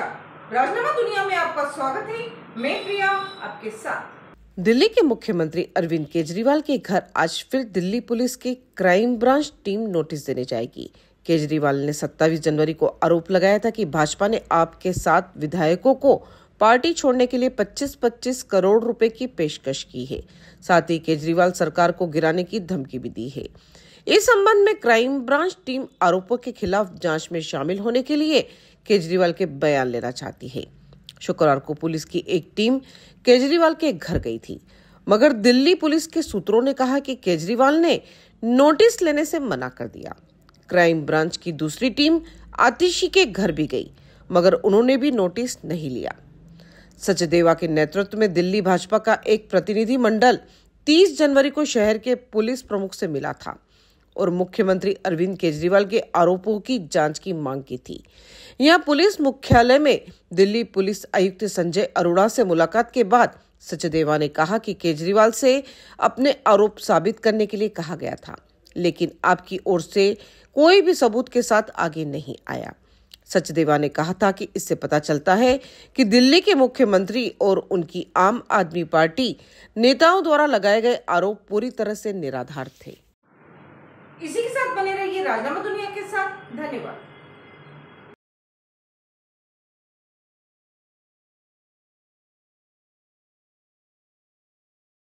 नमस्कार राजनामा दुनिया में आपका स्वागत है मैं प्रिया आपके साथ दिल्ली के मुख्यमंत्री अरविंद केजरीवाल के घर आज फिर दिल्ली पुलिस के क्राइम ब्रांच टीम नोटिस देने जाएगी केजरीवाल ने 27 जनवरी को आरोप लगाया था कि भाजपा ने आपके साथ विधायकों को पार्टी छोड़ने के लिए 25-25 करोड़ रुपए की पेशकश की है साथ ही केजरीवाल सरकार को गिराने की धमकी भी दी है इस संबंध में क्राइम ब्रांच टीम आरोपों के खिलाफ जांच में शामिल होने के लिए केजरीवाल के बयान लेना चाहती है शुक्रवार को पुलिस की एक टीम केजरीवाल के घर गई थी मगर दिल्ली पुलिस के सूत्रों ने कहा कि केजरीवाल ने नोटिस लेने से मना कर दिया क्राइम ब्रांच की दूसरी टीम आतिशी के घर भी गई मगर उन्होंने भी नोटिस नहीं लिया सचदेवा के नेतृत्व में दिल्ली भाजपा का एक प्रतिनिधि मंडल 30 जनवरी को शहर के पुलिस प्रमुख से मिला था और मुख्यमंत्री अरविंद केजरीवाल के आरोपों की जांच की मांग की थी यहां पुलिस मुख्यालय में दिल्ली पुलिस आयुक्त संजय अरोड़ा से मुलाकात के बाद सचदेवा ने कहा कि केजरीवाल से अपने आरोप साबित करने के लिए कहा गया था लेकिन आपकी ओर से कोई भी सबूत के साथ आगे नहीं आया सचदेवा ने कहा था कि इससे पता चलता है कि दिल्ली के मुख्यमंत्री और उनकी आम आदमी पार्टी नेताओं द्वारा लगाए गए आरोप पूरी तरह से निराधार थे इसी के साथ बने रहिए राजनामा दुनिया के साथ धन्यवाद